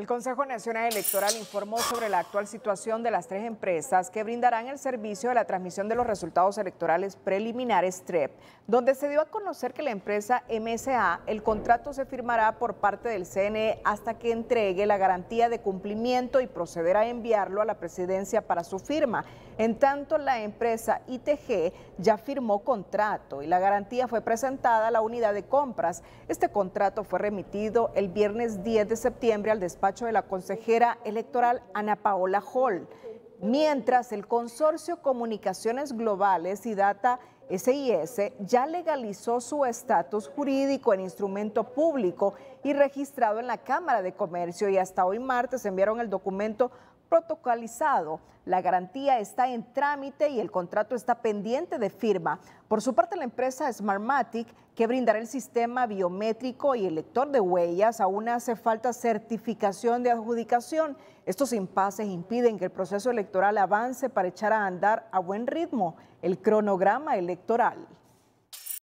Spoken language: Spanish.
El Consejo Nacional Electoral informó sobre la actual situación de las tres empresas que brindarán el servicio de la transmisión de los resultados electorales preliminares TREP, donde se dio a conocer que la empresa MSA, el contrato se firmará por parte del CNE hasta que entregue la garantía de cumplimiento y procederá a enviarlo a la presidencia para su firma. En tanto, la empresa ITG ya firmó contrato y la garantía fue presentada a la unidad de compras. Este contrato fue remitido el viernes 10 de septiembre al despacho de la consejera electoral Ana Paola Hall, mientras el consorcio Comunicaciones Globales y Data SIS ya legalizó su estatus jurídico en instrumento público y registrado en la Cámara de Comercio y hasta hoy martes enviaron el documento protocolizado. La garantía está en trámite y el contrato está pendiente de firma. Por su parte, la empresa Smartmatic que brindará el sistema biométrico y el lector de huellas, aún hace falta certificación de adjudicación. Estos impases impiden que el proceso electoral avance para echar a andar a buen ritmo el cronograma electoral.